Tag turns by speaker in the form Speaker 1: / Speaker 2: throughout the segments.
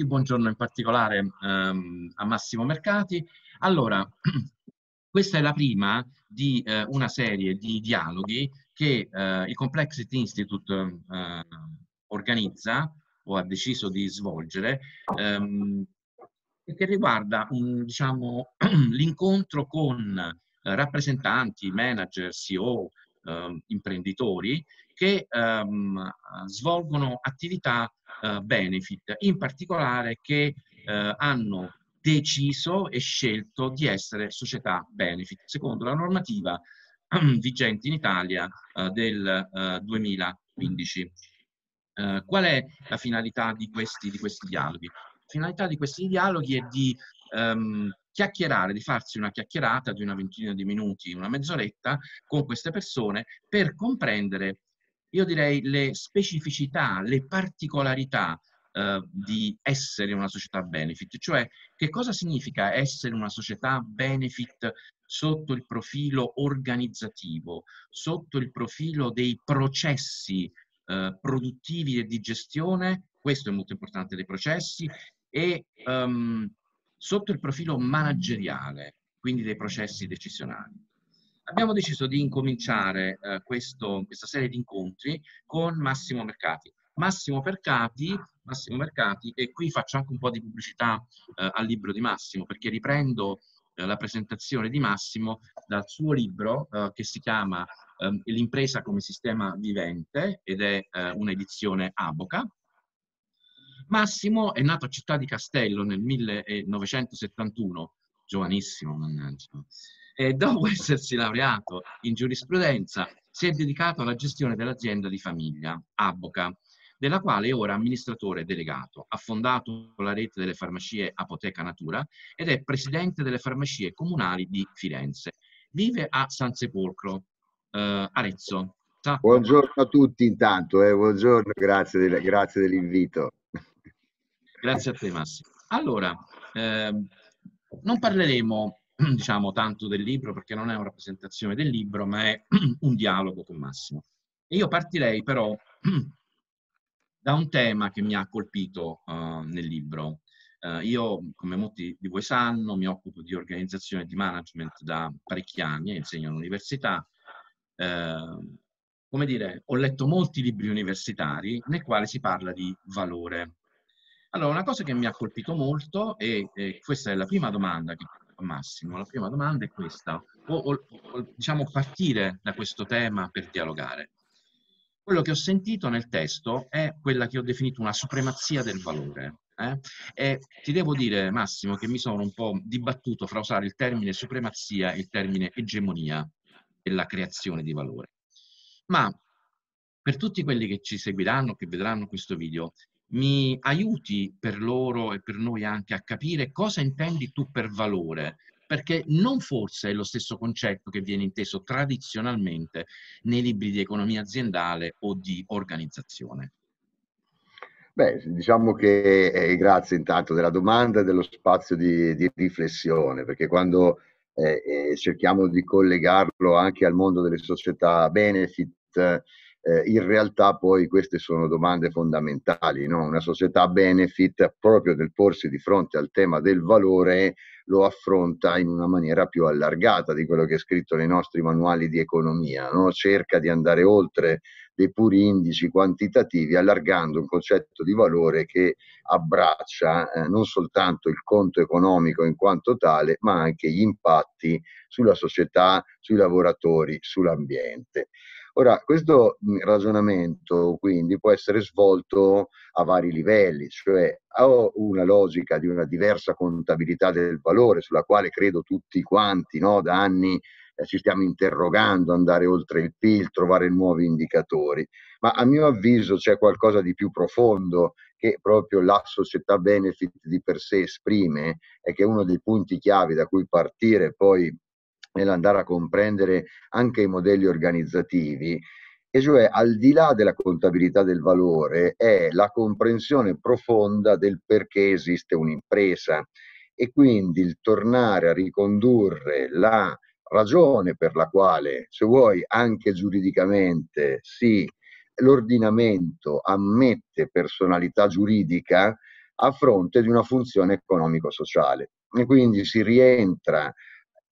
Speaker 1: Marchi, buongiorno in particolare ehm, a Massimo Mercati. Allora, questa è la prima di eh, una serie di dialoghi che eh, il Complexity Institute eh, organizza o ha deciso di svolgere ehm, che riguarda diciamo, l'incontro con eh, rappresentanti, manager, CEO, ehm, imprenditori che ehm, svolgono attività eh, benefit, in particolare che uh, hanno deciso e scelto di essere società benefit, secondo la normativa vigente in Italia uh, del 2015. qual è la finalità di questi, di questi, dialoghi? La finalità di questi dialoghi è di um, chiacchierare, di farsi una chiacchierata di una ventina di minuti, una mezz'oretta con queste persone per comprendere io direi, le specificità, le particolarità eh, di essere una società benefit, cioè che cosa significa essere una società benefit sotto il profilo organizzativo, sotto il profilo dei processi eh, produttivi e di gestione, questo è molto importante dei processi, e um, sotto il profilo manageriale, quindi dei processi decisionali abbiamo deciso di incominciare eh, questo, questa serie di incontri con Massimo Mercati. Massimo Mercati, Massimo Mercati e qui faccio anche un po' di pubblicità eh, al libro di Massimo, perché riprendo eh, la presentazione di Massimo dal suo libro eh, che si chiama ehm, L'impresa come sistema vivente ed è eh, un'edizione Aboca, Massimo è nato a Città di Castello nel 1971, giovanissimo, mannaggia, e dopo essersi laureato in giurisprudenza si è dedicato alla gestione dell'azienda di famiglia, Aboca, della quale è ora amministratore delegato. Ha fondato la rete delle farmacie Apoteca Natura ed è presidente delle farmacie comunali di Firenze. Vive a San Sepolcro, eh, Arezzo.
Speaker 2: Buongiorno a tutti intanto, eh. buongiorno, grazie, del, grazie, dell'invito.
Speaker 1: Grazie a te Massimo. Allora, eh, non parleremo diciamo tanto del libro perché non è una rappresentazione del libro, ma è un dialogo con Massimo. E io partirei però da un tema che mi ha colpito uh, nel libro. Uh, io, come molti di voi sanno, mi occupo di organizzazione e di management da parecchi anni, insegno all'università. Uh, come dire, ho letto molti libri universitari nei quali si parla di valore. Allora, una cosa che mi ha colpito molto, e, e questa è la prima domanda che Massimo, la prima domanda è questa, o, o, o diciamo partire da questo tema per dialogare. Quello che ho sentito nel testo è quella che ho definito una supremazia del valore. Eh? E ti devo dire, Massimo, che mi sono un po' dibattuto fra usare il termine supremazia e il termine egemonia della creazione di valore. Ma per tutti quelli che ci seguiranno, che vedranno questo video, mi aiuti per loro e per noi anche a capire cosa intendi tu per valore, perché non forse è lo stesso concetto che viene inteso tradizionalmente nei libri di economia aziendale o di organizzazione.
Speaker 2: Beh, diciamo che eh, grazie intanto della domanda e dello spazio di, di riflessione, perché quando eh, eh, cerchiamo di collegarlo anche al mondo delle società benefit, eh, in realtà poi queste sono domande fondamentali. No? Una società benefit, proprio nel porsi di fronte al tema del valore, lo affronta in una maniera più allargata di quello che è scritto nei nostri manuali di economia, no? cerca di andare oltre dei puri indici quantitativi, allargando un concetto di valore che abbraccia eh, non soltanto il conto economico in quanto tale, ma anche gli impatti sulla società, sui lavoratori, sull'ambiente. Ora, questo mm, ragionamento quindi può essere svolto a vari livelli, cioè ho una logica di una diversa contabilità del valore sulla quale credo tutti quanti no, da anni eh, ci stiamo interrogando, andare oltre il PIL, trovare nuovi indicatori, ma a mio avviso c'è qualcosa di più profondo che proprio la società benefit di per sé esprime e che è uno dei punti chiavi da cui partire poi nell'andare a comprendere anche i modelli organizzativi e cioè al di là della contabilità del valore è la comprensione profonda del perché esiste un'impresa e quindi il tornare a ricondurre la ragione per la quale, se vuoi, anche giuridicamente sì, l'ordinamento ammette personalità giuridica a fronte di una funzione economico-sociale. E quindi si rientra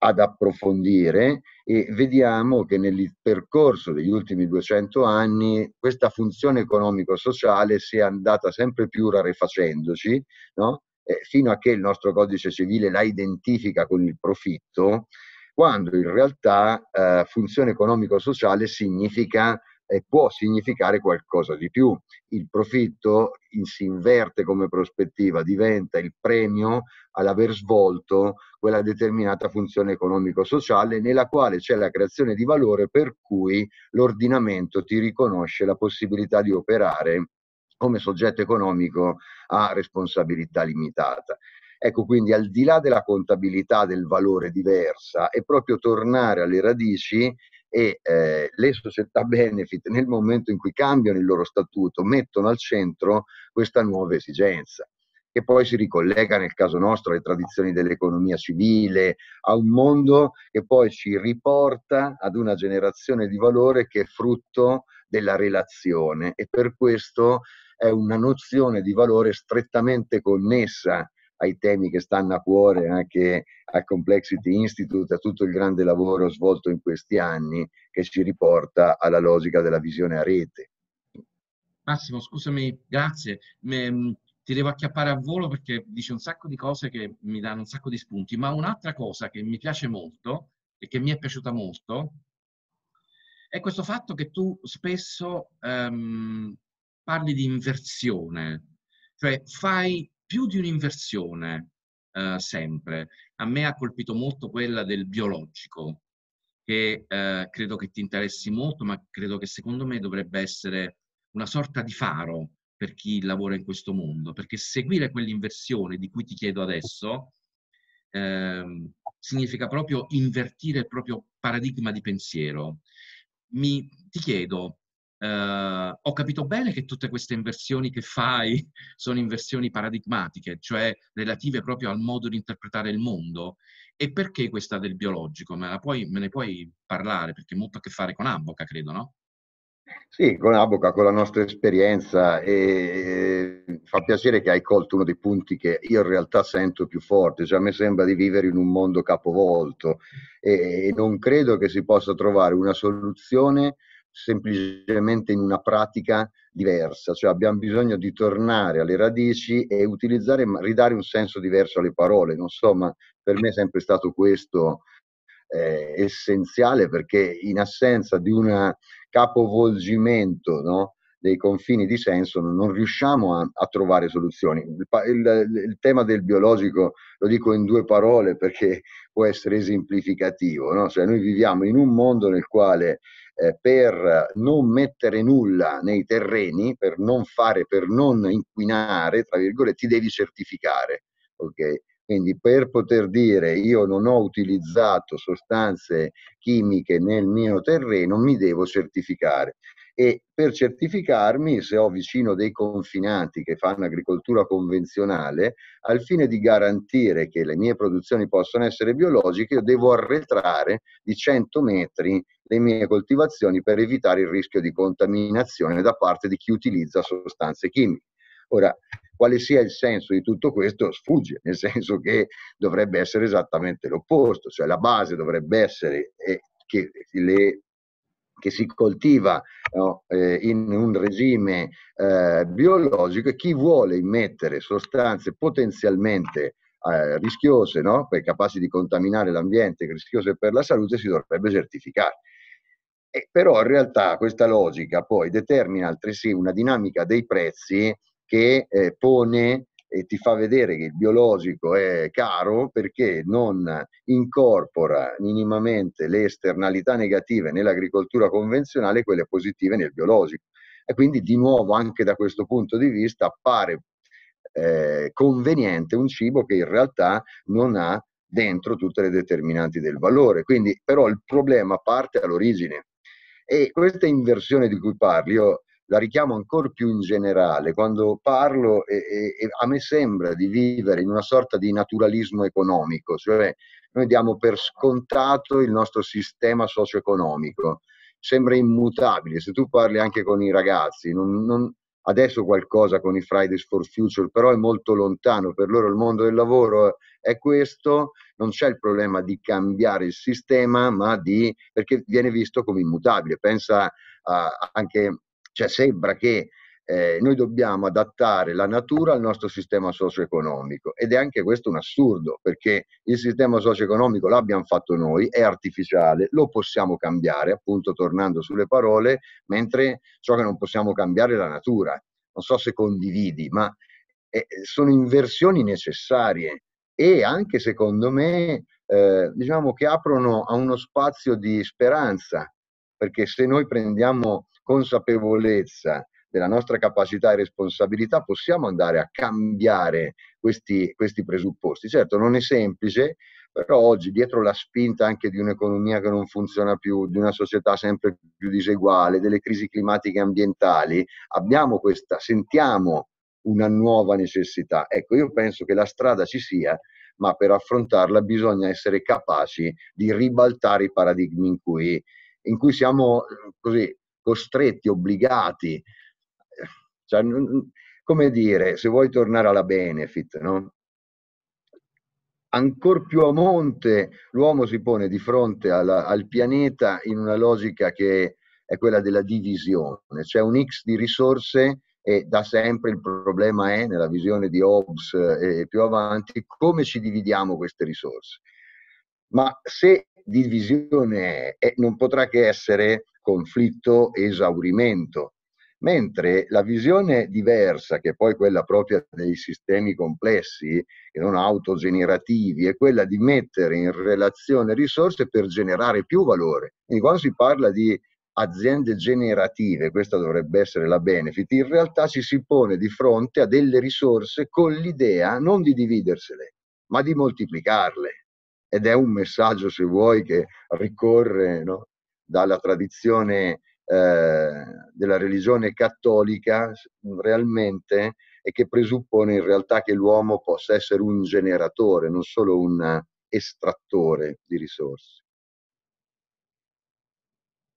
Speaker 2: ad approfondire e vediamo che nel percorso degli ultimi 200 anni questa funzione economico-sociale si è andata sempre più rarefacendoci, no? eh, fino a che il nostro codice civile la identifica con il profitto quando in realtà eh, funzione economico-sociale significa e può significare qualcosa di più. Il profitto in, si inverte come prospettiva, diventa il premio all'aver svolto quella determinata funzione economico-sociale nella quale c'è la creazione di valore per cui l'ordinamento ti riconosce la possibilità di operare come soggetto economico a responsabilità limitata. Ecco, quindi al di là della contabilità del valore diversa, è proprio tornare alle radici e eh, le società benefit nel momento in cui cambiano il loro statuto mettono al centro questa nuova esigenza che poi si ricollega nel caso nostro alle tradizioni dell'economia civile, a un mondo che poi ci riporta ad una generazione di valore che è frutto della relazione e per questo è una nozione di valore strettamente connessa ai temi che stanno a cuore anche al Complexity Institute, a tutto il grande lavoro svolto in questi anni che ci riporta alla logica della visione a rete.
Speaker 1: Massimo, scusami, grazie. Mm, ti devo acchiappare a volo perché dici un sacco di cose che mi danno un sacco di spunti, ma un'altra cosa che mi piace molto e che mi è piaciuta molto è questo fatto che tu spesso ehm, parli di inversione, cioè fai più di un'inversione eh, sempre. A me ha colpito molto quella del biologico, che eh, credo che ti interessi molto, ma credo che secondo me dovrebbe essere una sorta di faro per chi lavora in questo mondo, perché seguire quell'inversione di cui ti chiedo adesso eh, significa proprio invertire il proprio paradigma di pensiero. Mi, ti chiedo, Uh, ho capito bene che tutte queste inversioni che fai sono inversioni paradigmatiche, cioè relative proprio al modo di interpretare il mondo. E perché questa del biologico? Me, puoi, me ne puoi parlare? Perché ha molto a che fare con Abboca, credo, no?
Speaker 2: Sì, con Aboca, con la nostra esperienza e fa piacere che hai colto uno dei punti che io in realtà sento più forte, cioè a me sembra di vivere in un mondo capovolto e non credo che si possa trovare una soluzione semplicemente in una pratica diversa, cioè abbiamo bisogno di tornare alle radici e utilizzare, ridare un senso diverso alle parole, non so, ma per me è sempre stato questo eh, essenziale perché in assenza di un capovolgimento no, dei confini di senso non riusciamo a, a trovare soluzioni. Il, il, il, tema del biologico lo dico in due parole perché può essere esemplificativo, no? cioè noi viviamo in un mondo nel quale eh, per non mettere nulla nei terreni, per non fare, per non inquinare, tra virgolette, ti devi certificare. Okay? Quindi per poter dire io non ho utilizzato sostanze chimiche nel mio terreno, mi devo certificare e per certificarmi se ho vicino dei confinanti che fanno agricoltura convenzionale, al fine di garantire che le mie produzioni possano essere biologiche, io devo arretrare di 100 metri le mie coltivazioni per evitare il rischio di contaminazione da parte di chi utilizza sostanze chimiche. Ora, quale sia il senso di tutto questo sfugge, nel senso che dovrebbe essere esattamente l'opposto, cioè la base dovrebbe essere eh, che le che si coltiva no, eh, in un regime eh, biologico e chi vuole immettere sostanze potenzialmente eh, rischiose, no, capaci di contaminare l'ambiente, rischiose per la salute, si dovrebbe certificare. E però in realtà questa logica poi determina altresì una dinamica dei prezzi che eh, pone e ti fa vedere che il biologico è caro perché non incorpora minimamente le esternalità negative nell'agricoltura convenzionale e quelle positive nel biologico. E quindi di nuovo anche da questo punto di vista appare eh, conveniente un cibo che in realtà non ha dentro tutte le determinanti del valore. Quindi però il problema parte all'origine. E questa inversione di cui parli, io la richiamo ancora più in generale quando parlo e, e, a me sembra di vivere in una sorta di naturalismo economico, cioè noi diamo per scontato il nostro sistema socio-economico, sembra immutabile, se tu parli anche con i ragazzi, non, non, adesso qualcosa con i Fridays for Future, però è molto lontano, per loro il mondo del lavoro è questo, non c'è il problema di cambiare il sistema, ma di, perché viene visto come immutabile, pensa a, anche cioè sembra che eh, noi dobbiamo adattare la natura al nostro sistema socio-economico ed è anche questo un assurdo perché il sistema socio-economico l'abbiamo fatto noi, è artificiale, lo possiamo cambiare, appunto tornando sulle parole, mentre ciò che non possiamo cambiare è la natura. Non so se condividi, ma eh, sono inversioni necessarie e anche secondo me eh, diciamo che aprono a uno spazio di speranza perché se noi prendiamo consapevolezza della nostra capacità e responsabilità possiamo andare a cambiare questi, questi presupposti. Certo, non è semplice, però oggi dietro la spinta anche di un'economia che non funziona più, di una società sempre più diseguale, delle crisi climatiche e ambientali, abbiamo questa, sentiamo una nuova necessità. Ecco, io penso che la strada ci sia, ma per affrontarla bisogna essere capaci di ribaltare i paradigmi in cui, in cui siamo mm, così costretti, obbligati. Cioè, come dire, se vuoi tornare alla benefit, no? Ancora più a monte l'uomo si pone di fronte alla, al pianeta in una logica che è quella della divisione, cioè un X di risorse e da sempre il problema è, nella visione di Hobbes eh, e più avanti, come ci dividiamo queste risorse. Ma se divisione è, non potrà che essere conflitto esaurimento, mentre la visione diversa, che è poi quella propria dei sistemi complessi e non autogenerativi, è quella di mettere in relazione risorse per generare più valore. Quindi quando si parla di aziende generative, questa dovrebbe essere la benefit, in realtà ci si pone di fronte a delle risorse con l'idea non di dividersele, ma di moltiplicarle. Ed è un messaggio, se vuoi, che ricorre no? dalla tradizione eh, della religione cattolica realmente e che presuppone in realtà che l'uomo possa essere un generatore, non solo un estrattore di risorse.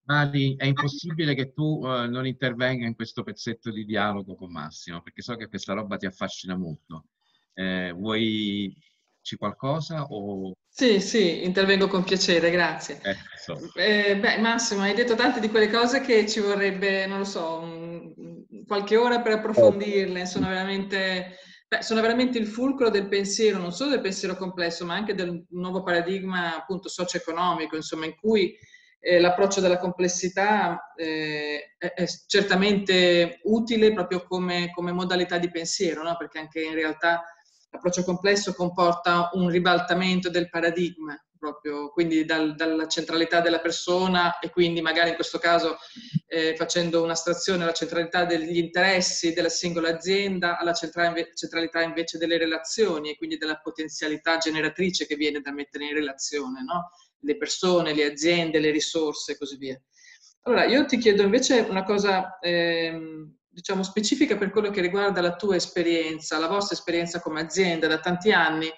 Speaker 1: Mari, è impossibile che tu eh, non intervenga in questo pezzetto di dialogo con Massimo, perché so che questa roba ti affascina molto. Eh, vuoi aggiungerci qualcosa? O...
Speaker 3: Sì, sì, intervengo con piacere, grazie. Eh, so. eh, beh, Massimo, hai detto tante di quelle cose che ci vorrebbe, non lo so, un, qualche ora per approfondirle, oh. sono veramente, beh, sono veramente il fulcro del pensiero, non solo del pensiero complesso, ma anche del nuovo paradigma appunto socio-economico, insomma, in cui eh, l'approccio della complessità eh, è, è, certamente utile proprio come, come modalità di pensiero, no? perché anche in realtà L'approccio complesso comporta un ribaltamento del paradigma, proprio, quindi dal, dalla centralità della persona e quindi magari in questo caso eh, facendo un'astrazione alla centralità degli interessi della singola azienda alla centralità invece delle relazioni e quindi della potenzialità generatrice che viene da mettere in relazione, no? le persone, le aziende, le risorse e così via. Allora, io ti chiedo invece una cosa ehm, diciamo, specifica per quello che riguarda la tua esperienza, la vostra esperienza come azienda. Da tanti anni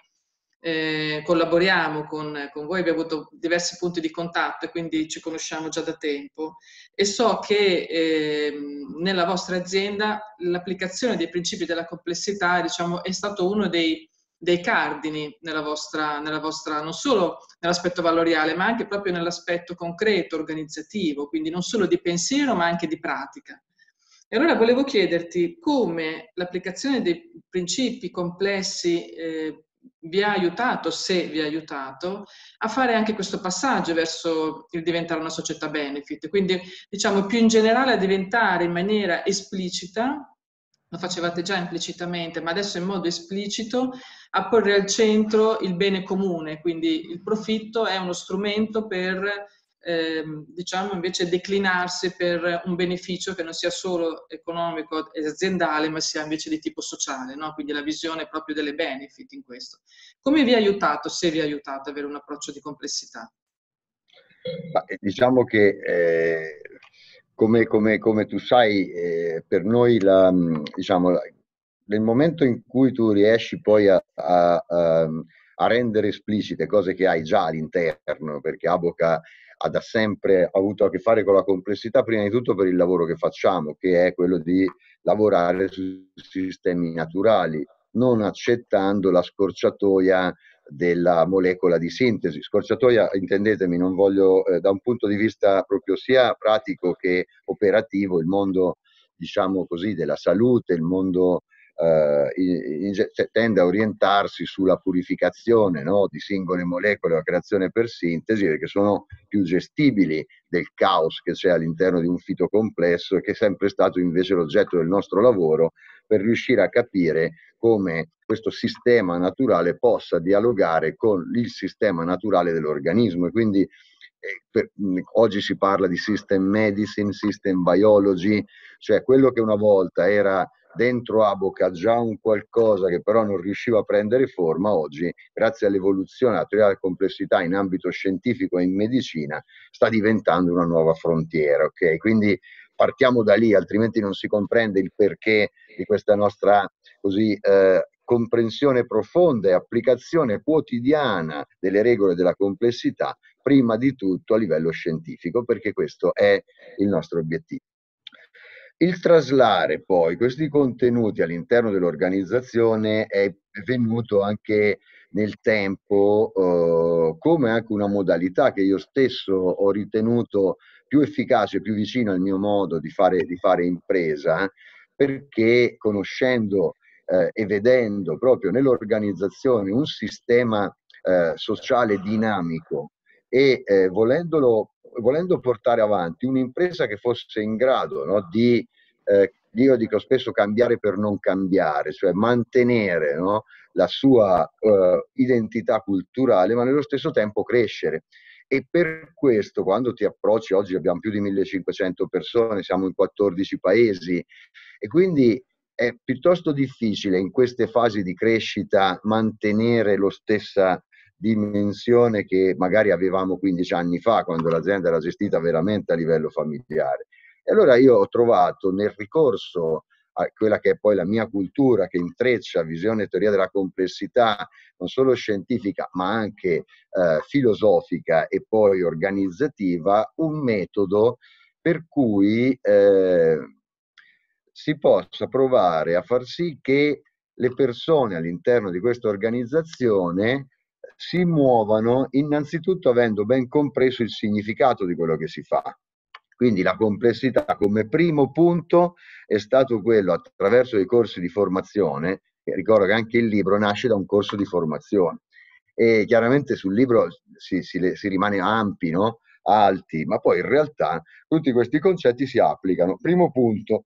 Speaker 3: eh, collaboriamo con, con, voi, abbiamo avuto diversi punti di contatto e quindi ci conosciamo già da tempo e so che eh, nella vostra azienda l'applicazione dei principi della complessità diciamo, è stato uno dei, dei cardini nella vostra, nella vostra, non solo nell'aspetto valoriale, ma anche proprio nell'aspetto concreto, organizzativo, quindi non solo di pensiero, ma anche di pratica. E allora volevo chiederti come l'applicazione dei principi complessi eh, vi ha aiutato, se vi ha aiutato, a fare anche questo passaggio verso il diventare una società benefit, quindi diciamo più in generale a diventare in maniera esplicita lo facevate già implicitamente, ma adesso in modo esplicito, a porre al centro il bene comune, quindi il profitto è uno strumento per ehm, diciamo invece declinarsi per un beneficio che non sia solo economico e aziendale, ma sia invece di tipo sociale, no? quindi la visione proprio delle benefit in questo. Come vi ha aiutato, se vi ha aiutato, ad avere un approccio di complessità?
Speaker 2: Ma, eh, diciamo che eh, come, come, come, tu sai, eh, per noi la, mm, diciamo, la, nel momento in cui tu riesci poi a, a, a, ehm, a rendere esplicite cose che hai già all'interno, perché Aboca ha da sempre avuto a che fare con la complessità, prima di tutto per il lavoro che facciamo, che è quello di lavorare su sistemi naturali, non accettando la scorciatoia della molecola di sintesi. Scorciatoia, intendetemi, non voglio eh, da un punto di vista proprio sia pratico che operativo, il mondo diciamo così della salute, il mondo eh, in, in, cioè, tende a orientarsi sulla purificazione no, di singole molecole, la creazione per sintesi, perché sono più gestibili del caos che c'è all'interno di un fito complesso e che è sempre stato invece l'oggetto del nostro lavoro per riuscire a capire come questo sistema naturale possa dialogare con il sistema naturale dell'organismo. E quindi eh, per, oggi si parla di system medicine, system biology, cioè quello che una volta era dentro Aboca già un qualcosa che però non riusciva a prendere forma, oggi, grazie all'evoluzione, alla teoria della complessità in ambito scientifico e in medicina, sta diventando una nuova frontiera. Okay? Quindi partiamo da lì, altrimenti non si comprende il perché di questa nostra così, eh, comprensione profonda e applicazione quotidiana delle regole della complessità, prima di tutto a livello scientifico, perché questo è il nostro obiettivo. Il traslare poi questi contenuti all'interno dell'organizzazione è venuto anche nel tempo eh, come anche una modalità che io stesso ho ritenuto più efficace, più vicino al mio modo di fare, di fare impresa, perché conoscendo eh, e vedendo proprio nell'organizzazione un sistema eh, sociale dinamico e eh, volendolo, volendo portare avanti un'impresa che fosse in grado no, di, eh, io dico spesso cambiare per non cambiare, cioè mantenere no, la sua eh, identità culturale, ma nello stesso tempo crescere. E per questo, quando ti approcci, oggi abbiamo più di 1500 persone, siamo in 14 paesi, e quindi è piuttosto difficile in queste fasi di crescita mantenere lo stessa dimensione che magari avevamo 15 anni fa, quando l'azienda era gestita veramente a livello familiare. E allora io ho trovato nel ricorso a quella che è poi la mia cultura che intreccia visione e teoria della complessità, non solo scientifica ma anche eh, filosofica e poi organizzativa, un metodo per cui eh, si possa provare a far sì che le persone all'interno di questa organizzazione si muovano innanzitutto avendo ben compreso il significato di quello che si fa. Quindi la complessità come primo punto è stato quello attraverso i corsi di formazione, ricordo che anche il libro nasce da un corso di formazione e chiaramente sul libro si, si, si rimane ampi, no? alti, ma poi in realtà tutti questi concetti si applicano. Primo punto,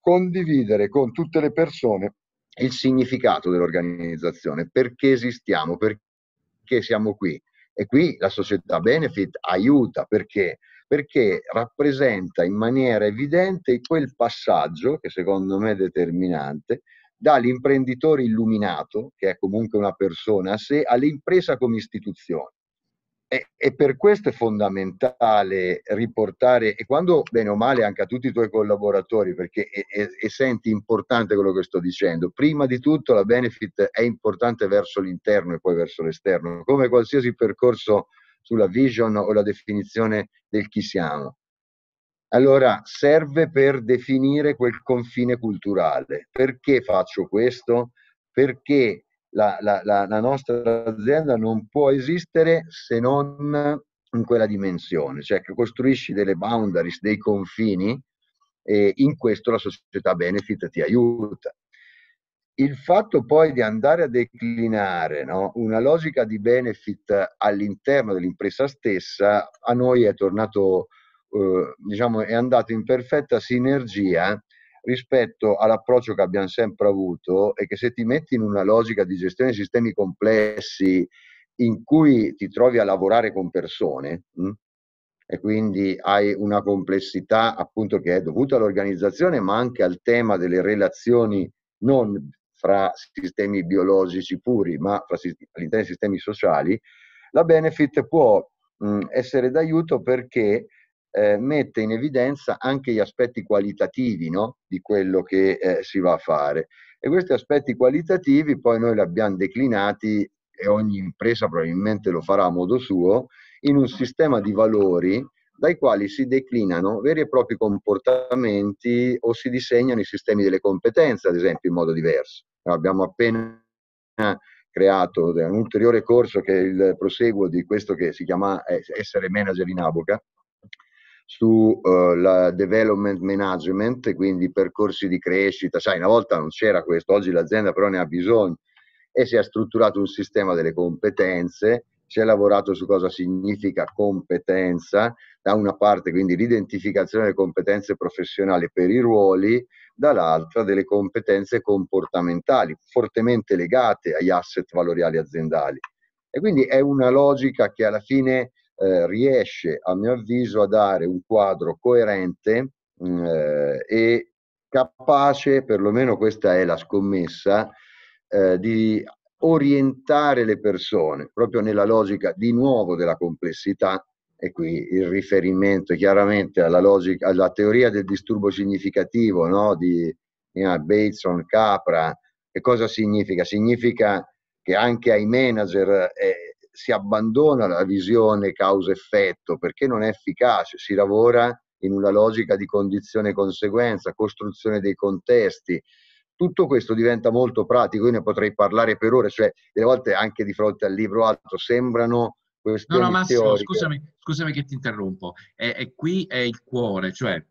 Speaker 2: condividere con tutte le persone il significato dell'organizzazione, perché esistiamo, perché perché siamo qui. E qui la società benefit aiuta perché? Perché rappresenta in maniera evidente quel passaggio che secondo me è determinante dall'imprenditore illuminato, che è comunque una persona a sé, all'impresa come istituzione e, per questo è fondamentale riportare, e quando bene o male anche a tutti i tuoi collaboratori, perché è, è, è senti importante quello che sto dicendo, prima di tutto la benefit è importante verso l'interno e poi verso l'esterno, come qualsiasi percorso sulla vision o la definizione del chi siamo. Allora serve per definire quel confine culturale. Perché faccio questo? Perché la, la, la, la nostra azienda non può esistere se non in quella dimensione, cioè che costruisci delle boundaries, dei confini e in questo la società benefit ti aiuta. Il fatto poi di andare a declinare no, una logica di benefit all'interno dell'impresa stessa a noi è tornato, eh, diciamo, è andato in perfetta sinergia rispetto all'approccio che abbiamo sempre avuto e che se ti metti in una logica di gestione di sistemi complessi in cui ti trovi a lavorare con persone mh, hm, e quindi hai una complessità appunto che è dovuta all'organizzazione ma anche al tema delle relazioni non fra sistemi biologici puri ma all'interno dei sistemi sociali, la benefit può mh, hm, essere d'aiuto perché eh, mette in evidenza anche gli aspetti qualitativi no? di quello che eh, si va a fare. E questi aspetti qualitativi poi noi li abbiamo declinati, e ogni impresa probabilmente lo farà a modo suo, in un sistema di valori dai quali si declinano veri e propri comportamenti o si disegnano i sistemi delle competenze, ad esempio, in modo diverso. Abbiamo appena creato un ulteriore corso che è il proseguo di questo che si chiama eh, Essere Manager in Aboca, sul uh, eh, development management, quindi percorsi di crescita. Sai, una volta non c'era questo, oggi l'azienda però ne ha bisogno e si è strutturato un sistema delle competenze, si è lavorato su cosa significa competenza, da una parte quindi l'identificazione delle competenze professionali per i ruoli, dall'altra delle competenze comportamentali, fortemente legate agli asset valoriali aziendali. E quindi è una logica che alla fine eh, riesce a mio avviso a dare un quadro coerente mm, eh, e capace, perlomeno questa è la scommessa, eh, di orientare le persone proprio nella logica di nuovo della complessità e qui il riferimento chiaramente alla, logica, alla teoria del disturbo significativo no? di yeah, Bateson, Capra, che cosa significa? Significa che anche ai manager è, eh, si abbandona la visione causa-effetto perché non è efficace, si lavora in una logica di condizione-conseguenza, costruzione dei contesti. Tutto questo diventa molto pratico, io ne potrei parlare per ore, cioè delle volte anche di fronte al libro altro sembrano questioni No, no Massimo, scusami,
Speaker 1: scusami che ti interrompo, è, è qui è il cuore, cioè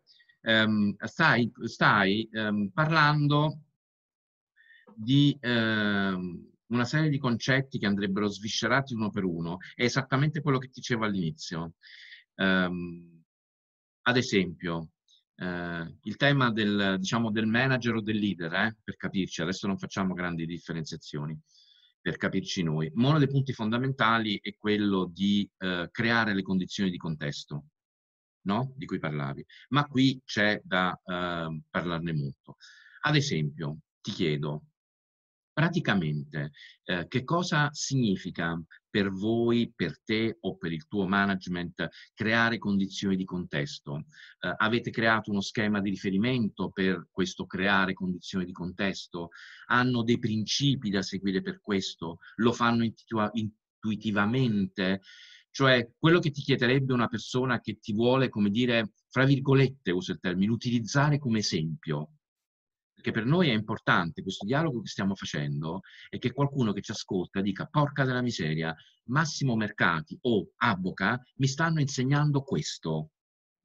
Speaker 1: um, stai, stai um, parlando di... Um, una serie di concetti che andrebbero sviscerati uno per uno. È esattamente quello che dicevo all'inizio. Um, ad esempio, uh, il tema del, diciamo, del, manager o del leader, eh, per capirci, adesso non facciamo grandi differenziazioni, per capirci noi, uno dei punti fondamentali è quello di uh, creare le condizioni di contesto. No? di cui parlavi, ma qui c'è da uh, parlarne molto. Ad esempio, ti chiedo, Praticamente, eh, che cosa significa per voi, per te o per il tuo management creare condizioni di contesto? Eh, avete creato uno schema di riferimento per questo creare condizioni di contesto? Hanno dei principi da seguire per questo? Lo fanno intu- intuitivamente? Cioè, quello che ti chiederebbe una persona che ti vuole, come dire, fra virgolette, uso il termine, utilizzare come esempio, che per noi è importante questo dialogo che stiamo facendo è che qualcuno che ci ascolta dica porca della miseria, Massimo Mercati o Avvoca mi stanno insegnando questo.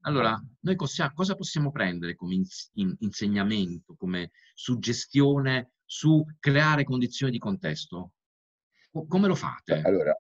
Speaker 1: Allora, noi cosa possiamo prendere come insegnamento, come suggestione su creare condizioni di contesto? come lo
Speaker 2: fate? Allora,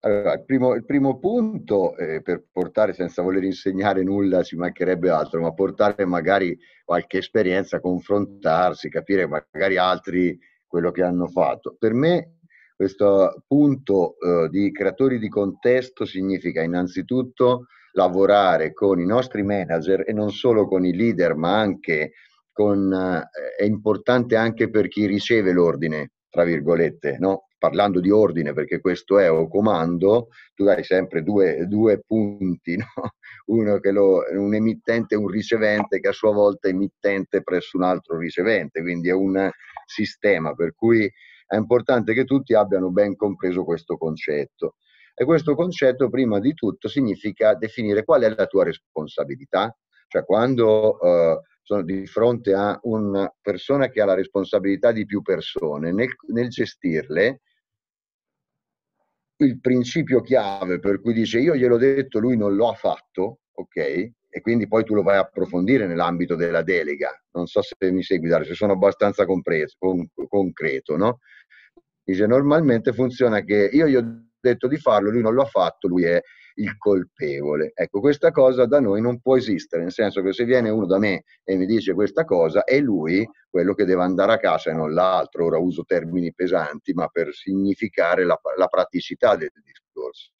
Speaker 2: allora, il, primo, il primo punto eh, per portare senza voler insegnare nulla ci mancherebbe altro, ma portare magari qualche esperienza, confrontarsi, capire magari altri quello che hanno fatto. Per me questo punto eh, di creatori di contesto significa innanzitutto lavorare con i nostri manager e non solo con i leader, ma anche con, eh, è importante anche per chi riceve l'ordine, tra virgolette, no? parlando di ordine, perché questo è o comando, tu hai sempre due, due punti, no? lo, un emittente e un ricevente che a sua volta è emittente presso un altro ricevente, quindi è un sistema, per cui è importante che tutti abbiano ben compreso questo concetto. E questo concetto, prima di tutto, significa definire qual è la tua responsabilità, cioè quando... Eh, sono di fronte a una persona che ha la responsabilità di più persone, nel, nel, gestirle il principio chiave per cui dice io gliel'ho detto, lui non lo ha fatto, ok? E quindi poi tu lo vai a approfondire nell'ambito della delega. Non so se mi segui, Dario, se sono abbastanza compreso, con, concreto, no? Dice normalmente funziona che io gli ho detto di farlo, lui non lo ha fatto, lui è il colpevole. Ecco, questa cosa da noi non può esistere, nel senso che se viene uno da me e mi dice questa cosa, è lui quello che deve andare a casa e non l'altro. Ora uso termini pesanti, ma per significare la, la praticità del discorso.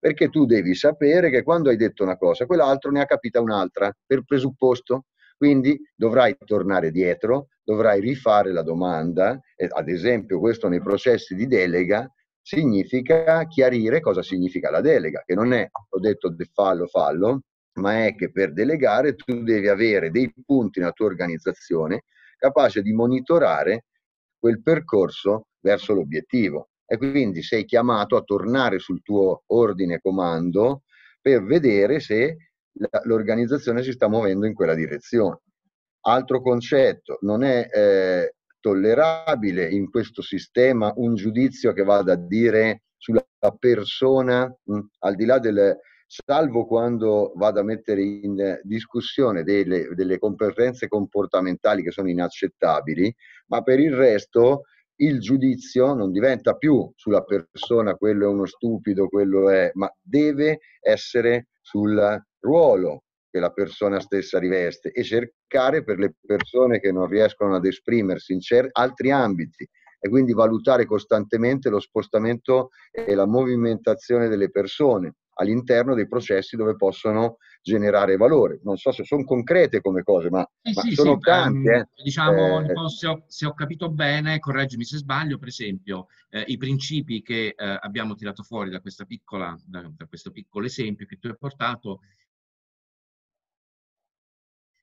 Speaker 2: Perché tu devi sapere che quando hai detto una cosa, quell'altro ne ha capita un'altra, per presupposto. Quindi dovrai tornare dietro, dovrai rifare la domanda, ad esempio questo nei processi di delega significa chiarire cosa significa la delega, che non è, ho detto, fallo, fallo, ma è che per delegare tu devi avere dei punti nella tua organizzazione capace di monitorare quel percorso verso l'obiettivo. E quindi sei chiamato a tornare sul tuo ordine comando per vedere se l'organizzazione si sta muovendo in quella direzione. Altro concetto, non è eh, tollerabile in questo sistema un giudizio che vada a dire sulla persona, mh, al di là del salvo quando vado a mettere in discussione delle, delle competenze comportamentali che sono inaccettabili, ma per il resto il giudizio non diventa più sulla persona, quello è uno stupido, quello è, ma deve essere sul ruolo, che la persona stessa riveste e cercare per le persone che non riescono ad esprimersi in cer- altri ambiti e quindi valutare costantemente lo spostamento e la movimentazione delle persone all'interno dei processi dove possono generare valore. Non so se sono concrete come cose, ma, eh sì, ma sono sì, tante. Ehm, eh. Diciamo, eh.
Speaker 1: Se, ho, se, ho, capito bene, correggimi se sbaglio, per esempio, eh, i principi che eh, abbiamo tirato fuori da, piccola, da, da questo piccolo esempio che tu hai portato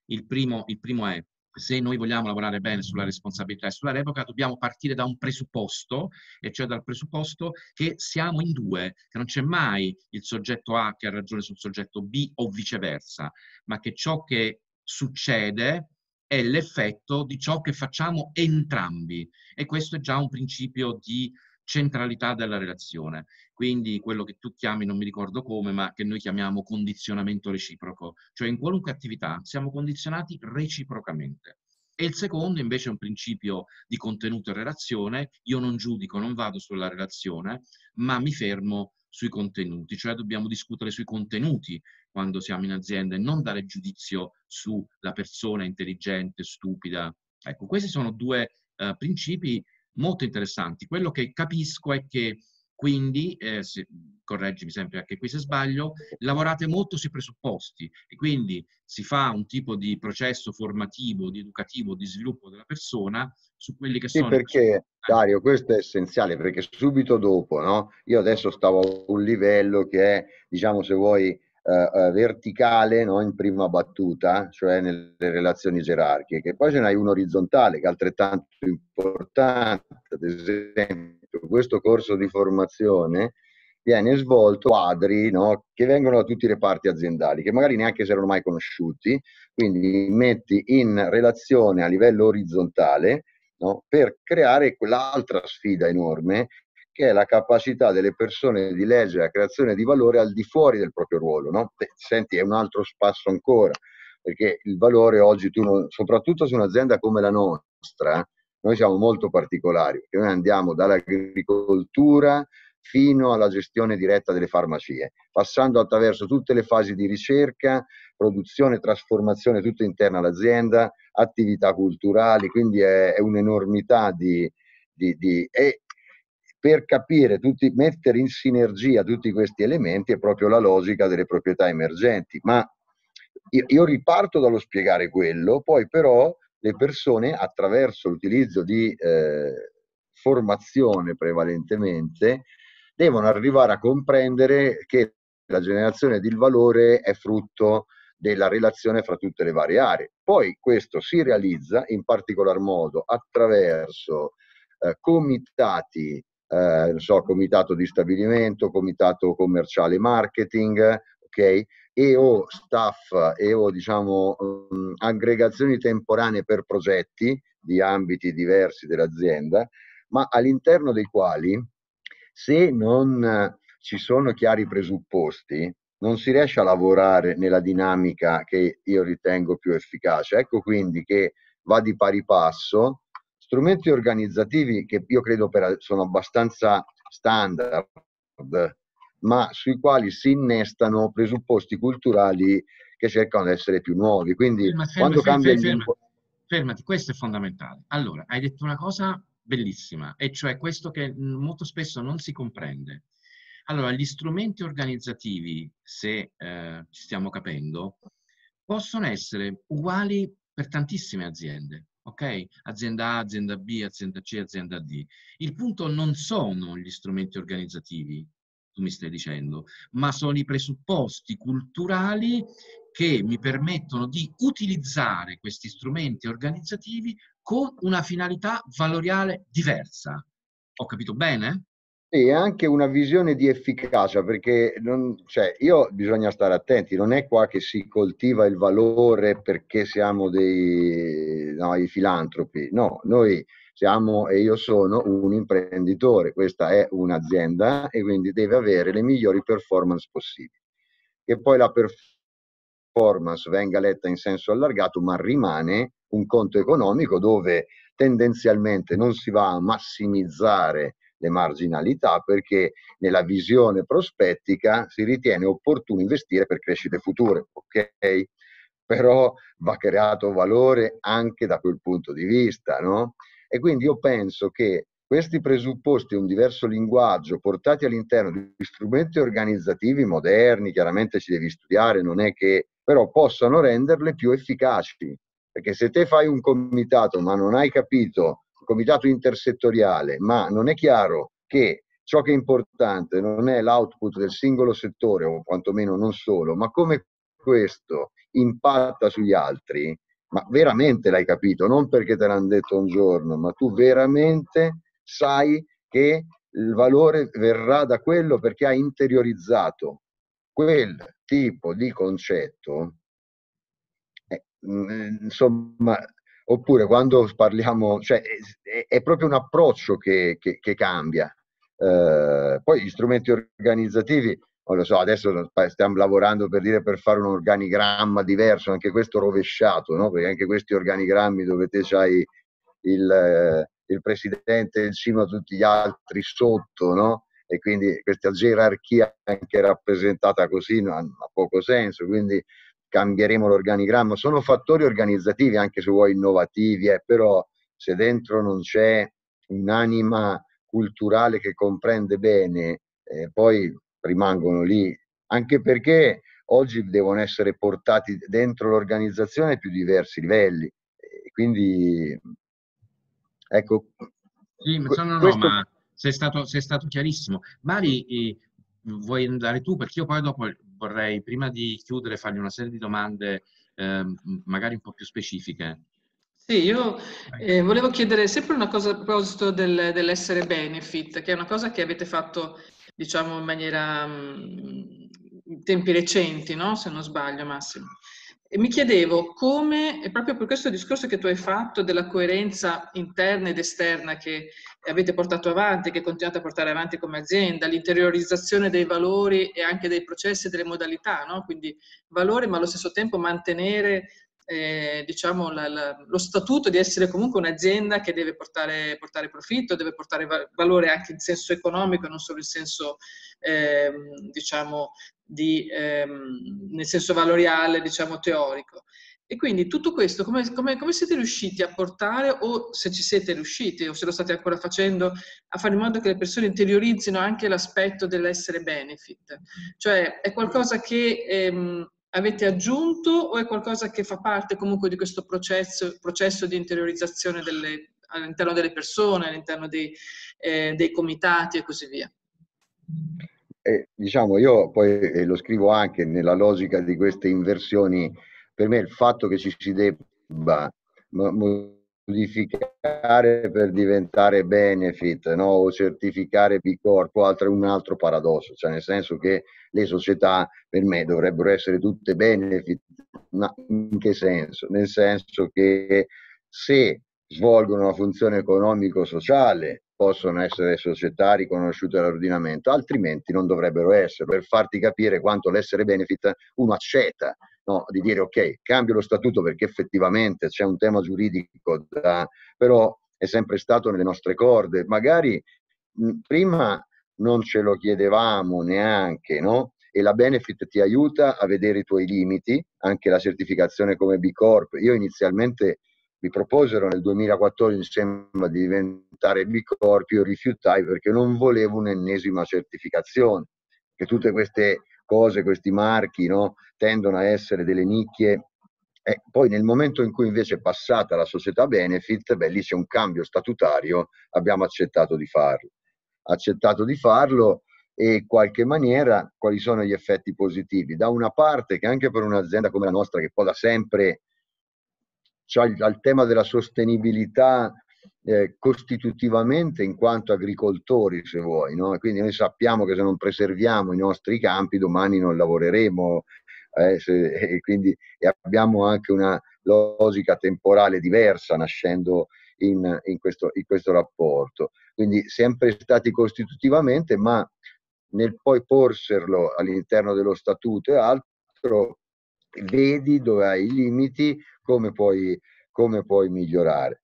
Speaker 1: il primo, il primo è se noi vogliamo lavorare bene sulla responsabilità e sulla revoca, dobbiamo partire da un presupposto, e cioè dal presupposto che siamo in due, che non c'è mai il soggetto A che ha ragione sul soggetto B o viceversa, ma che ciò che succede è l'effetto di ciò che facciamo entrambi. E questo è già un principio di centralità della relazione. Quindi quello che tu chiami, non mi ricordo come, ma che noi chiamiamo condizionamento reciproco, cioè in qualunque attività siamo condizionati reciprocamente. E il secondo invece è un principio di contenuto e relazione, io non giudico, non vado sulla relazione, ma mi fermo sui contenuti, cioè dobbiamo discutere sui contenuti quando siamo in azienda e non dare giudizio sulla persona intelligente, stupida. Ecco, questi sono due uh, principi molto interessanti. Quello che capisco è che quindi, eh, se, correggimi sempre anche qui se sbaglio, lavorate molto sui presupposti e quindi si fa un tipo di processo formativo, di educativo, di sviluppo della
Speaker 2: persona su quelli che sì, sono... perché, Dario, questo è essenziale, perché subito dopo, no? Io adesso stavo a un livello che è, diciamo, se vuoi, eh, eh, verticale no? in prima battuta, cioè nelle relazioni gerarchiche, poi ce n'hai uno orizzontale che è altrettanto importante, ad esempio questo corso di formazione viene svolto quadri no? che vengono da tutti i reparti aziendali, che magari neanche si erano mai conosciuti, quindi metti in relazione a livello orizzontale no? per creare quell'altra sfida enorme che è la capacità delle persone di leggere la creazione di valore al di fuori del proprio ruolo. No? Senti, è un altro spasso ancora, perché il valore oggi, non, soprattutto su un'azienda come la nostra, noi siamo molto particolari, perché noi andiamo dall'agricoltura fino alla gestione diretta delle farmacie, passando attraverso tutte le fasi di ricerca, produzione, trasformazione, tutto interna all'azienda, attività culturali, quindi è, è un'enormità di, di, di, e per capire, tutti, mettere in sinergia tutti questi elementi è proprio la logica delle proprietà emergenti. Ma io, io riparto dallo spiegare quello, poi però le persone attraverso l'utilizzo di eh, formazione prevalentemente devono arrivare a comprendere che la generazione del valore è frutto della relazione fra tutte le varie aree. Poi questo si realizza in particolar modo attraverso eh, comitati eh, so, comitato di stabilimento, comitato commerciale marketing, ok? E o staff e o diciamo mh, mm, aggregazioni temporanee per progetti di ambiti diversi dell'azienda, ma all'interno dei quali se non ci sono chiari presupposti, non si riesce a lavorare nella dinamica che io ritengo più efficace. Ecco quindi che va di pari passo strumenti organizzativi che io credo per, sono abbastanza standard, ma sui quali si innestano presupposti culturali che cercano di essere più nuovi. Quindi ferma, ferma, quando ferma, cambia ferma, il...
Speaker 1: Fermati, questo è fondamentale. Allora, hai detto una cosa bellissima, e cioè questo che molto spesso non si comprende. Allora, gli strumenti organizzativi, se eh, ci stiamo capendo, possono essere uguali per tantissime aziende ok? Azienda A, azienda B, azienda C, azienda D. Il punto non sono gli strumenti organizzativi, tu mi stai dicendo, ma sono i presupposti culturali che mi permettono di utilizzare questi strumenti organizzativi con una finalità valoriale diversa. Ho capito bene?
Speaker 2: Sì, anche una visione di efficacia, perché non, cioè, io bisogna stare attenti, non è qua che si coltiva il valore perché siamo dei no, i filantropi, no, noi siamo e io sono un imprenditore, questa è un'azienda e quindi deve avere le migliori performance possibili. Che poi la performance venga letta in senso allargato, ma rimane un conto economico dove tendenzialmente non si va a massimizzare le marginalità perché nella visione prospettica si ritiene opportuno investire per crescite future, ok? Però va creato valore anche da quel punto di vista, no? E quindi io penso che questi presupposti e un diverso linguaggio portati all'interno di strumenti organizzativi moderni, chiaramente ci devi studiare, non è che però possano renderle più efficaci. Perché se te fai un comitato ma non hai capito comitato intersettoriale, ma non è chiaro che ciò che è importante non è l'output del singolo settore, o quantomeno non solo, ma come questo impatta sugli altri, ma veramente l'hai capito, non perché te l'hanno detto un giorno, ma tu veramente sai che il valore verrà da quello perché hai interiorizzato quel tipo di concetto. Eh, mm, insomma, Oppure quando parliamo, cioè è, è proprio un approccio che, che, che cambia. Eh, poi gli strumenti organizzativi, non lo so, adesso stiamo lavorando per dire per fare un organigramma diverso, anche questo rovesciato, no? perché anche questi organigrammi dove te c'hai il, il presidente in cima a tutti gli altri sotto, no? e quindi questa gerarchia anche rappresentata così non ha poco senso. Quindi cambieremo l'organigramma, sono fattori organizzativi anche se vuoi innovativi, eh, però se dentro non c'è un'anima culturale che comprende bene, eh, poi rimangono lì, anche perché oggi devono essere portati dentro l'organizzazione a più diversi livelli. E quindi, ecco.
Speaker 1: Sì, no, no, ma sei stato, sei stato chiarissimo. Mari, eh, vuoi andare tu? Perché io poi dopo vorrei, prima di chiudere, fargli una serie di domande eh, magari un po' più specifiche.
Speaker 3: Sì, io eh, volevo chiedere sempre una cosa a proposito del, dell'essere benefit, che è una cosa che avete fatto, diciamo, in maniera mm, in tempi recenti, no? Se non sbaglio, Massimo. E mi chiedevo come, e proprio per questo discorso che tu hai fatto della coerenza interna ed esterna che avete portato avanti, che continuate a portare avanti come azienda, l'interiorizzazione dei valori e anche dei processi e delle modalità, no? quindi valori ma allo stesso tempo mantenere eh, diciamo, la, la, lo statuto di essere comunque un'azienda che deve portare, portare profitto, deve portare valore anche in senso economico, non solo in senso ehm, diciamo, di, ehm, nel senso valoriale diciamo, teorico. E quindi tutto questo, come, come, come, siete riusciti a portare o se ci siete riusciti o se lo state ancora facendo, a fare in modo che le persone interiorizzino anche l'aspetto dell'essere benefit? Cioè è qualcosa che ehm, avete aggiunto o è qualcosa che fa parte comunque di questo processo, processo di interiorizzazione delle, all'interno delle persone, all'interno dei, eh, dei comitati e così via?
Speaker 2: Eh, diciamo, io poi eh, lo scrivo anche nella logica di queste inversioni per me il fatto che ci si debba modificare per diventare benefit no? o certificare B Corp o altro, un altro paradosso, cioè nel senso che le società per me dovrebbero essere tutte benefit, ma in che senso? Nel senso che se svolgono una funzione economico-sociale possono essere società riconosciute dall'ordinamento, altrimenti non dovrebbero essere, per farti capire quanto l'essere benefit uno accetta no, di dire ok, cambio lo statuto perché effettivamente c'è un tema giuridico, da, però è sempre stato nelle nostre corde. Magari mh, prima non ce lo chiedevamo neanche, no? E la Benefit ti aiuta a vedere i tuoi limiti, anche la certificazione come B Corp. Io inizialmente mi proposero nel 2014 insieme di diventare B Corp, io rifiutai perché non volevo un'ennesima certificazione, che tutte queste cose, questi marchi no? tendono a essere delle nicchie. E poi nel momento in cui invece è passata la società benefit, beh, lì c'è un cambio statutario, abbiamo accettato di farlo. Accettato di farlo e in qualche maniera quali sono gli effetti positivi? Da una parte che anche per un'azienda come la nostra che poi da sempre ha il tema della sostenibilità eh, costitutivamente in quanto agricoltori, se vuoi. No? Quindi noi sappiamo che se non preserviamo i nostri campi domani non lavoreremo eh, se, e quindi e abbiamo anche una logica temporale diversa nascendo in, in, questo, in questo rapporto. Quindi sempre stati costitutivamente, ma nel poi porserlo all'interno dello statuto e altro, vedi dove hai i limiti, come puoi, come puoi migliorare.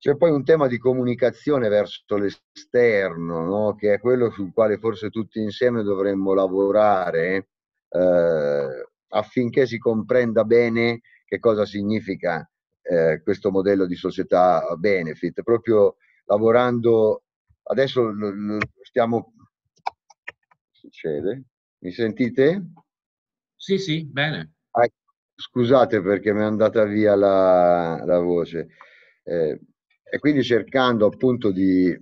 Speaker 2: C'è poi un tema di comunicazione verso l'esterno, no? che è quello sul quale forse tutti insieme dovremmo lavorare eh, affinché si comprenda bene che cosa significa eh, questo modello di società benefit, proprio lavorando, adesso stiamo... succede? Mi sentite? Sì, sì, bene. Ah, scusate perché mi è andata via la, la voce. Eh, e quindi cercando appunto di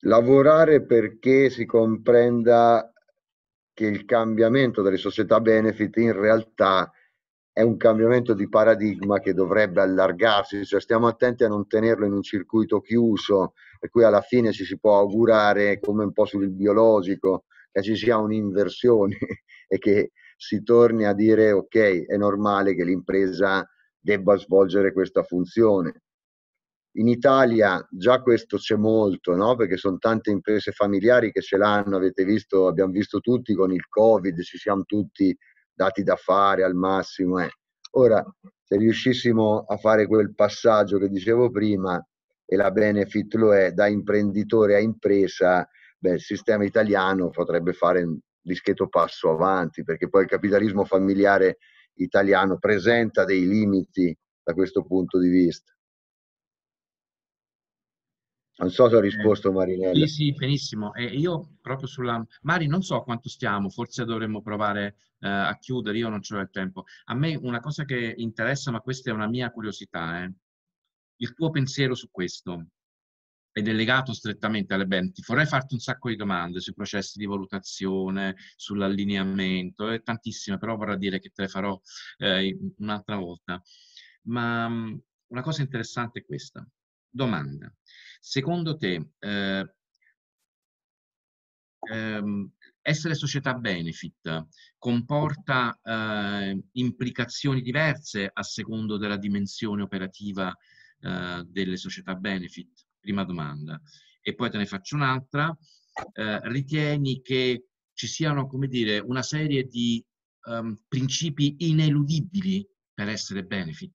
Speaker 2: lavorare perché si comprenda che il cambiamento delle società benefit in realtà è un cambiamento di paradigma che dovrebbe allargarsi, cioè stiamo attenti a non tenerlo in un circuito chiuso, per cui alla fine ci si può augurare, come un po' sul biologico, che ci sia un'inversione e che si torni a dire ok, è normale che l'impresa debba svolgere questa funzione. In Italia già questo c'è molto, no? perché sono tante imprese familiari che ce l'hanno, avete visto, abbiamo visto tutti con il Covid, ci siamo tutti dati da fare al massimo. Eh. Ora, se riuscissimo a fare quel passaggio che dicevo prima, e la benefit lo è, da imprenditore a impresa, beh, il sistema italiano potrebbe fare un discreto passo avanti, perché poi il capitalismo familiare italiano presenta dei limiti da questo punto di vista. Non so se ho eh, risposto eh, Marinelli.
Speaker 1: Sì, sì, benissimo. E io proprio sulla... Mari, non so quanto stiamo, forse dovremmo provare eh, a chiudere, io non ce il tempo. A me una cosa che interessa, ma questa è una mia curiosità, eh. il tuo pensiero su questo ed è legato strettamente alle band. vorrei farti un sacco di domande sui processi di valutazione, sull'allineamento, eh, tantissime, però vorrà dire che te le farò eh, un'altra volta. Ma um, una cosa interessante è questa. Domanda. Secondo te, eh, ehm, essere società benefit comporta eh, implicazioni diverse a secondo della dimensione operativa eh, delle società benefit? prima domanda. E poi te ne faccio un'altra. Eh, ritieni che ci siano, come dire, una serie di um, principi ineludibili per essere benefit?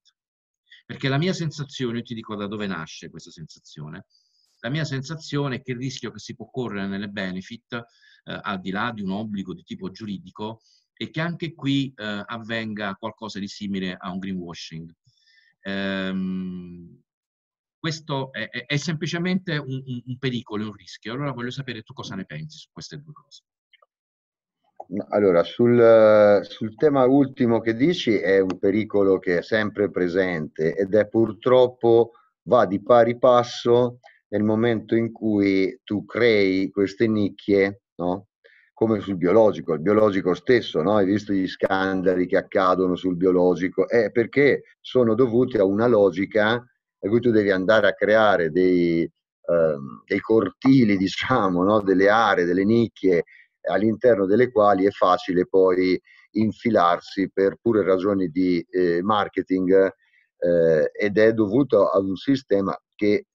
Speaker 1: Perché la mia sensazione, io ti dico da dove nasce questa sensazione, la mia sensazione è che il rischio che si può correre nelle benefit, eh, al di là di un obbligo di tipo giuridico, è che anche qui eh, avvenga qualcosa di simile a un greenwashing. Ehm, questo è, è, è semplicemente un, un, un pericolo, un rischio. Allora voglio sapere tu
Speaker 2: cosa ne pensi su queste due cose. Allora, sul, sul, tema ultimo che dici è un pericolo che è sempre presente ed è purtroppo va di pari passo nel momento in cui tu crei queste nicchie, no? come sul biologico, il biologico stesso, no? hai visto gli scandali che accadono sul biologico, è eh, perché sono dovuti a una logica per cui tu devi andare a creare dei, eh, dei cortili, diciamo, no? delle aree, delle nicchie all'interno delle quali è facile poi infilarsi per pure ragioni di eh, marketing eh, ed è dovuto ad un sistema che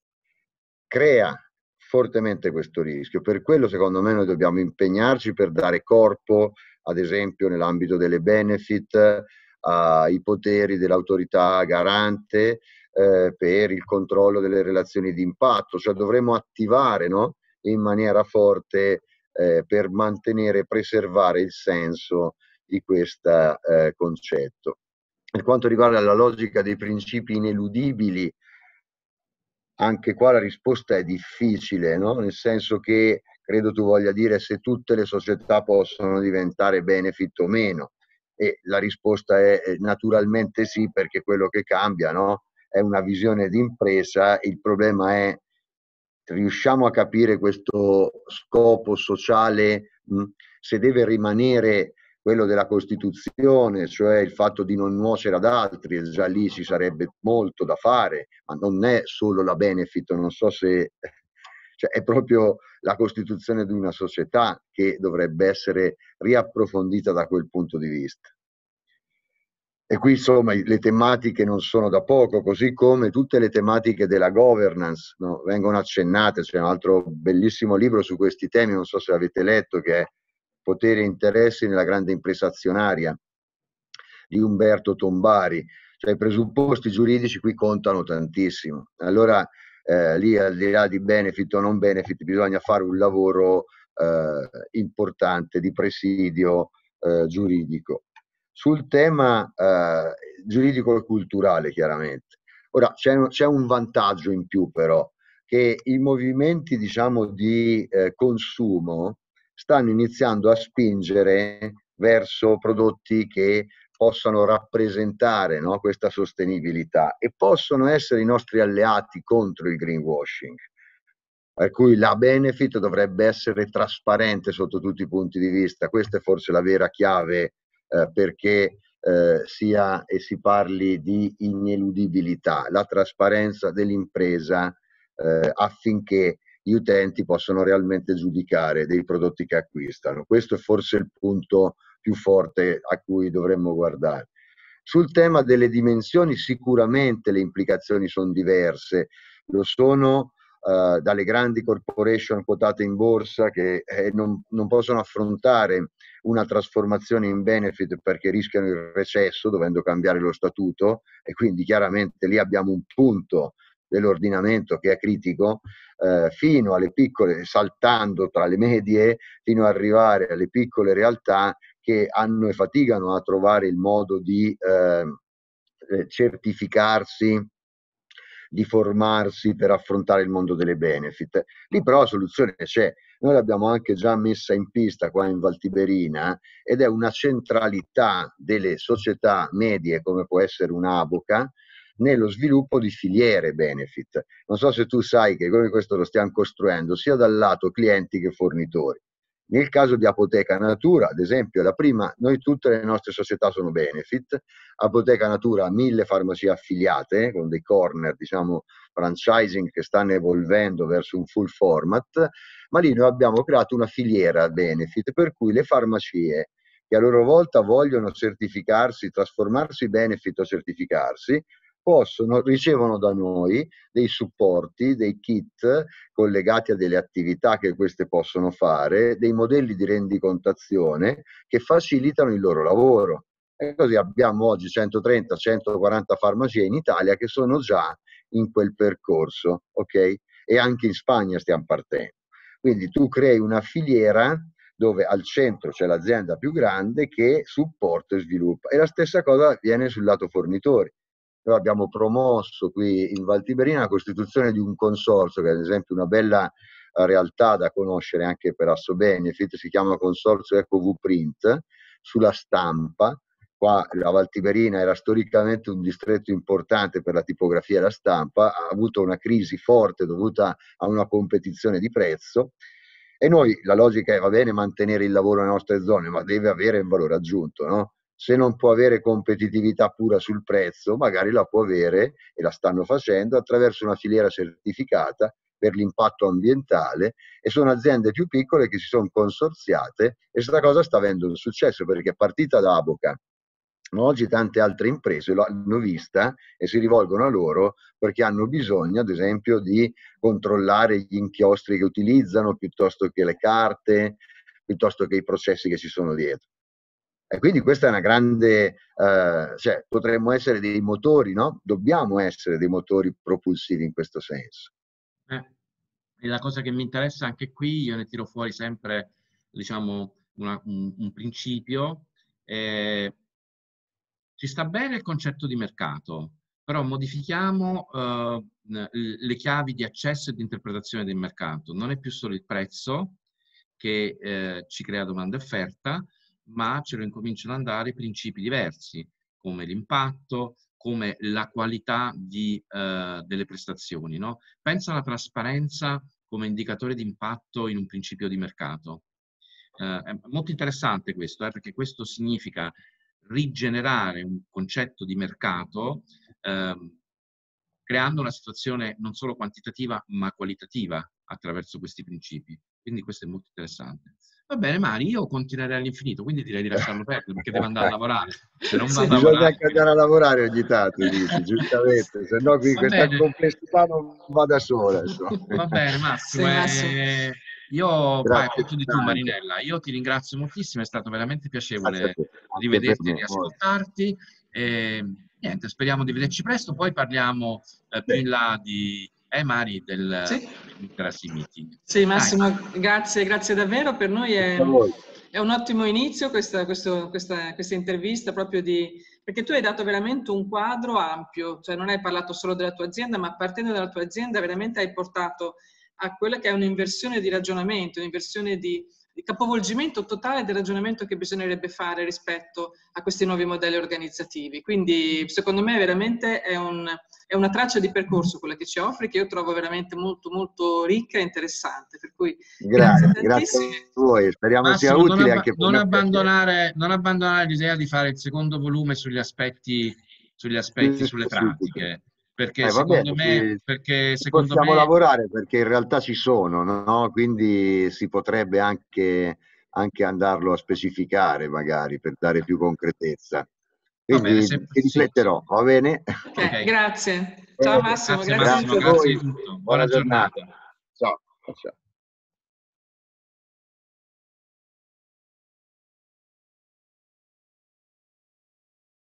Speaker 2: crea fortemente questo rischio. Per quello secondo me noi dobbiamo impegnarci per dare corpo, ad esempio nell'ambito delle benefit, ai poteri dell'autorità garante, eh, per il controllo delle relazioni di impatto, cioè dovremmo attivare no? in maniera forte eh, per mantenere e preservare il senso di questo eh, concetto. Per quanto riguarda la logica dei principi ineludibili, anche qua la risposta è difficile, no? nel senso che credo tu voglia dire se tutte le società possono diventare benefit o meno. E la risposta è eh, naturalmente sì, perché quello che cambia no? è una visione d'impresa, il problema è riusciamo a capire questo scopo sociale, mh, se deve rimanere quello della Costituzione, cioè il fatto di non nuocere ad altri, e già lì ci sarebbe molto da fare, ma non è solo la benefit, non so se cioè è proprio la costituzione di una società che dovrebbe essere riapprofondita da quel punto di vista. E qui insomma le tematiche non sono da poco, così come tutte le tematiche della governance no? vengono accennate. C'è un altro bellissimo libro su questi temi, non so se l'avete letto, che è Potere e interessi nella grande impresa azionaria di Umberto Tombari. Cioè i presupposti giuridici qui contano tantissimo. Allora eh, lì al di là di benefit o non benefit bisogna fare un lavoro eh, importante di presidio eh, giuridico sul tema eh, giuridico e culturale, chiaramente. Ora c'è, c'è, un vantaggio in più però, che i movimenti diciamo, di eh, consumo stanno iniziando a spingere verso prodotti che possano rappresentare no, questa sostenibilità e possono essere i nostri alleati contro il greenwashing. Per cui la benefit dovrebbe essere trasparente sotto tutti i punti di vista. Questa è forse la vera chiave eh, perché eh, sia e si parli di ineludibilità, la trasparenza dell'impresa eh, affinché gli utenti possano realmente giudicare dei prodotti che acquistano. Questo è forse il punto più forte a cui dovremmo guardare. Sul tema delle dimensioni sicuramente le implicazioni sono diverse, lo sono eh, dalle grandi corporation quotate in borsa che eh, non, non, possono affrontare una trasformazione in benefit perché rischiano il recesso dovendo cambiare lo statuto e quindi chiaramente lì abbiamo un punto dell'ordinamento che è critico, eh, fino alle piccole, saltando tra le medie, fino ad arrivare alle piccole realtà che hanno e faticano a trovare il modo di ehm, eh, certificarsi di formarsi per affrontare il mondo delle benefit. Lì però la soluzione c'è, noi l'abbiamo anche già messa in pista qua in Valtiberina eh, ed è una centralità delle società medie come può essere un'Aboca nello sviluppo di filiere benefit. Non so se tu sai che come questo lo stiamo costruendo sia dal lato clienti che fornitori. Nel caso di Apoteca Natura, ad esempio, la prima, noi tutte le nostre società sono benefit, Apoteca Natura ha mille farmacie affiliate con dei corner, diciamo, franchising che stanno evolvendo verso un full format, ma lì noi abbiamo creato una filiera benefit per cui le farmacie che a loro volta vogliono certificarsi, trasformarsi benefit o certificarsi, possono, ricevono da noi dei supporti, dei kit collegati a delle attività che queste possono fare, dei modelli di rendicontazione che facilitano il loro lavoro. E così abbiamo oggi 130-140 farmacie in Italia che sono già in quel percorso, ok? E anche in Spagna stiamo partendo. Quindi tu crei una filiera dove al centro c'è l'azienda più grande che supporta e sviluppa. E la stessa cosa avviene sul lato fornitori. Noi abbiamo promosso qui in Valtiberina la costituzione di un consorzio, che è ad esempio una bella eh, realtà da conoscere anche per Assobenefit, si chiama Consorzio EcoV sulla stampa. Qua la Valtiberina era storicamente un distretto importante per la tipografia e la stampa, ha avuto una crisi forte dovuta a una competizione di prezzo e noi la logica è va bene mantenere il lavoro nelle nostre zone, ma deve avere un valore aggiunto, no? se non può avere competitività pura sul prezzo, magari la può avere, e la stanno facendo, attraverso una filiera certificata per l'impatto ambientale e sono aziende più piccole che si sono consorziate e questa cosa sta avendo un successo perché è partita da Aboca. Oggi tante altre imprese l'hanno vista e si rivolgono a loro perché hanno bisogno, ad esempio, di controllare gli inchiostri che utilizzano piuttosto che le carte, piuttosto che i processi che ci sono dietro. E quindi questa è una grande, eh, cioè potremmo essere dei motori, no? Dobbiamo essere dei motori propulsivi in questo senso.
Speaker 1: Eh, e la cosa che mi interessa anche qui, io ne tiro fuori sempre, diciamo, una, un, un, principio. Eh, ci sta bene il concetto di mercato, però modifichiamo eh, le chiavi di accesso e di interpretazione del mercato. Non è più solo il prezzo che eh, ci crea domanda e offerta, ma ce lo incominciano ad andare principi diversi, come l'impatto, come la qualità di, eh, delle prestazioni. No? Pensa alla trasparenza come indicatore di impatto in un principio di mercato. Eh, è molto interessante questo, eh, perché questo significa rigenerare un concetto di mercato ehm, creando una situazione non solo quantitativa ma qualitativa attraverso questi principi. Quindi questo è molto
Speaker 2: interessante.
Speaker 1: Va bene, Mari, io continuerei all'infinito, quindi direi di lasciarlo perdere perché devo andare a lavorare. Se non sì, bisogna
Speaker 2: anche andare a lavorare ogni tanto, dici, giustamente, se no qui questa bene. complessità non va da sola. Insomma. Va bene, Massimo. Sì, eh... Io grazie, vai, di tu, Marinella.
Speaker 1: Io ti ringrazio moltissimo, è stato veramente piacevole rivederti e riascoltarti. E, niente, speriamo di vederci presto. Poi parliamo eh, più in là di eh, Mari, del sì. Literacy Meeting.
Speaker 3: Sì, Massimo,
Speaker 1: grazie, grazie
Speaker 3: davvero. Per noi è, è un ottimo inizio questa, questo, questa, questa intervista proprio di perché tu hai dato veramente un quadro ampio, cioè non hai parlato solo della tua azienda, ma partendo dalla tua azienda veramente hai portato a quella che è un'inversione di ragionamento, un'inversione di, il capovolgimento totale del ragionamento che bisognerebbe fare rispetto a questi nuovi modelli organizzativi. Quindi secondo me veramente è, un, è una traccia di percorso quella che ci offre che io trovo veramente molto molto ricca e interessante. Per cui,
Speaker 2: grazie, grazie, grazie a voi, speriamo Massimo, sia utile non anche non
Speaker 1: abbandonare, non abbandonare l'idea di fare il secondo volume sugli aspetti, sugli aspetti sì, sulle
Speaker 2: pratiche
Speaker 1: perché eh, secondo vabbè, me perché secondo possiamo me... lavorare
Speaker 2: perché in realtà ci sono, no? quindi si potrebbe anche, anche, andarlo a specificare magari per dare più concretezza. Quindi bene, se... rifletterò, va bene?
Speaker 3: Okay, okay. Grazie. Ciao Massimo, grazie, grazie, Massimo, grazie, grazie a tutti. Buona, Buona giornata. giornata. Ciao. Ciao.